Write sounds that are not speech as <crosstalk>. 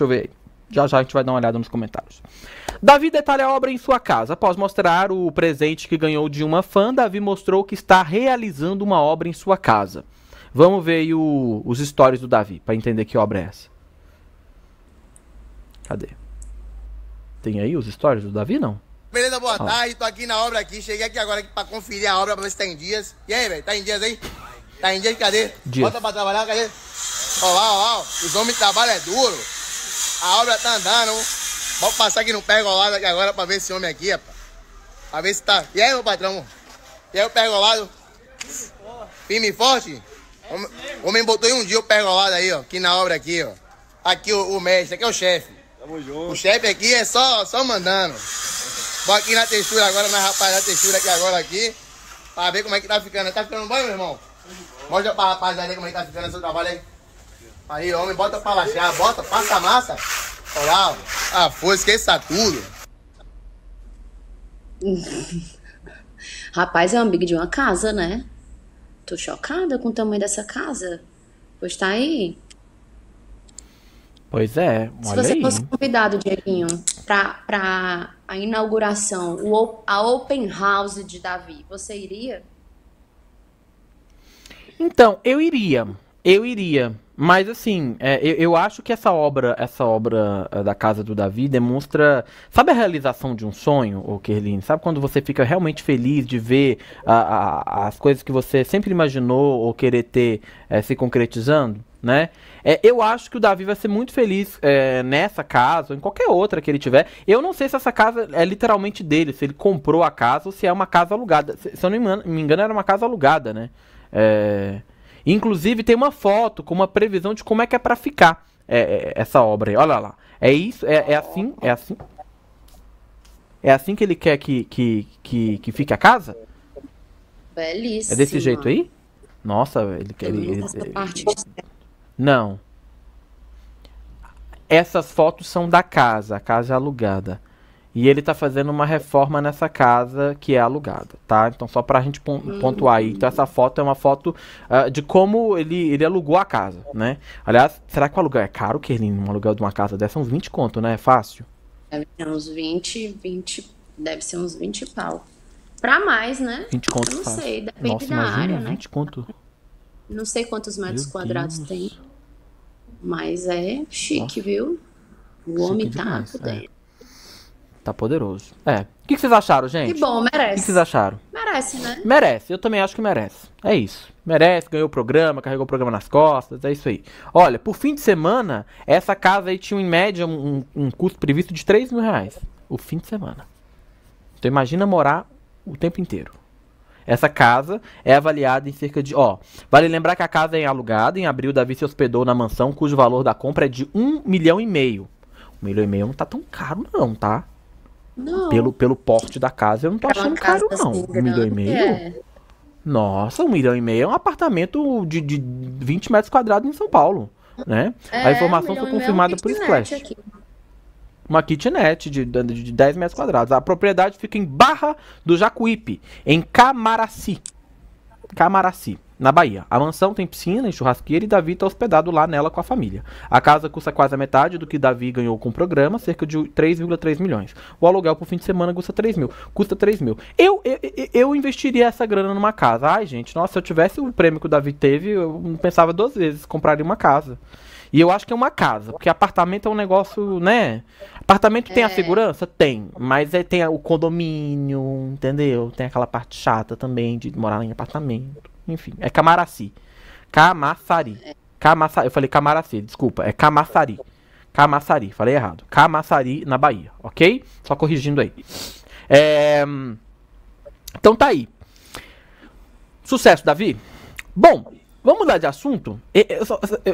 Deixa eu ver aí. Já já a gente vai dar uma olhada nos comentários. Davi detalha a obra em sua casa. Após mostrar o presente que ganhou de uma fã, Davi mostrou que está realizando uma obra em sua casa. Vamos ver aí o, os stories do Davi para entender que obra é essa. Cadê? Tem aí os stories do Davi, não? Beleza, boa ah. tarde. Tô aqui na obra aqui. Cheguei aqui agora para conferir a obra pra ver se tá em dias. E aí, velho? Tá em dias aí? Tá em dias? Cadê? Dias. Bota para trabalhar, cadê? Ó lá, ó lá. Os homens trabalham é duro. A obra tá andando. Vamos passar aqui no pergolado aqui agora pra ver esse homem aqui, rapaz. Pra ver se tá. E aí, meu patrão? E aí, o pergolado? Firme forte. forte? O homem, botou em um dia o pergolado aí, ó. Aqui na obra aqui, ó. Aqui o, o mestre, aqui é o chefe. Tamo junto. O chefe aqui é só, só mandando. Vou aqui na textura agora, na rapaz, na textura aqui agora aqui. Pra ver como é que tá ficando. Tá ficando bom, meu irmão? Mostra pra rapaziada como é que tá ficando o seu trabalho aí. Aí, homem, bota pra laxar, bota, passa a massa. Olá. ah, foi, esqueça tudo. <laughs> Rapaz, é um amigo de uma casa, né? Tô chocada com o tamanho dessa casa. Pois tá aí. Pois é, Se você aí. fosse convidado, Dieguinho, pra, pra a inauguração, o, a open house de Davi, você iria? Então, eu iria. Eu iria. Mas assim, é, eu, eu, acho que essa obra, essa obra eh, da Casa do Davi demonstra, sabe a realização de um sonho, o Kerline? Sabe quando você fica realmente feliz de ver a, a, as coisas que você sempre imaginou ou querer ter é, se concretizando, né? É, eu acho que o Davi vai ser muito feliz eh, nessa casa, ou em qualquer outra que ele tiver. Eu não sei se essa casa é literalmente dele, se ele comprou a casa ou se é uma casa alugada. Se, se eu não me me engano era uma casa alugada, né? É... Inclusive tem uma foto com uma previsão de como é que é para ficar é, é, essa obra aí. Olha lá. É isso, é, é, assim, é assim. É assim que ele quer que, que, que, que fique a casa? Belíssimo. É desse jeito aí? Nossa, ele quer. Não. Essas fotos são da casa, a casa é alugada. E ele tá fazendo uma reforma nessa casa que é alugada, tá? Então, só pra gente hum. pontuar aí. Então, essa foto é uma foto uh, de como ele, ele alugou a casa, né? Aliás, será que o aluguel é caro, Kerlin? Um aluguel de uma casa dessa é uns 20 conto, né? É fácil? Deve ser uns 20, 20. Deve ser uns 20 pau. Pra mais, né? 20 conto. Eu não fácil. sei, depende Nossa, da imagina, área, 20 né? 20 conto. Não sei quantos metros Meu quadrados Deus. tem. Mas é chique, Nossa. viu? O homem tá demais, é. por Tá poderoso. É. O que, vocês acharam, gente? Que bom, merece. O que, vocês acharam? Merece, né? Merece. Eu também acho que merece. É isso. Merece, ganhou o programa, carregou o programa nas costas, é isso aí. Olha, por fim de semana, essa casa aí tinha em média um, um custo previsto de 3 mil reais. O fim de semana. Então imagina morar o tempo inteiro. Essa casa é avaliada em cerca de. Ó, vale lembrar que a casa é alugada. Em abril, Davi se hospedou na mansão cujo valor da compra é de 1 milhão e meio. 1 milhão e meio não tá tão caro, não, tá? Não. Pelo, pelo porte da casa, eu não tô achando caro, não. Assim, um milhão e meio? É. Nossa, um milhão e meio é um apartamento de, de 20 metros quadrados em São Paulo, né? É, a informação foi é confirmada por Splash. Aqui. Uma kitnet de, de 10 metros quadrados. A propriedade fica em Barra do Jacuípe, em Camaraci. Camaraci, na Bahia. A mansão tem piscina e churrasqueira e Davi está hospedado lá nela com a família. A casa custa quase a metade do que Davi ganhou com o programa, cerca de 3,3 milhões. O aluguel por fim de semana custa 3 mil. Custa 3 mil. Eu, eu, eu investiria essa grana numa casa. Ai, gente, nossa, se eu tivesse o prêmio que o Davi teve, eu pensava duas vezes, compraria uma casa. E eu acho que é uma casa, porque apartamento é um negócio, né? Apartamento tem a é. segurança? Tem. Mas é, tem o condomínio, entendeu? Tem aquela parte chata também de morar em apartamento. Enfim, é Camaraci. Camassari. Camaçari. Eu falei Camaraci, desculpa. É Camassari. Camassari, falei errado. Camassari na Bahia, ok? Só corrigindo aí. É... Então tá aí. Sucesso, Davi. Bom, vamos mudar de assunto. Eu, eu,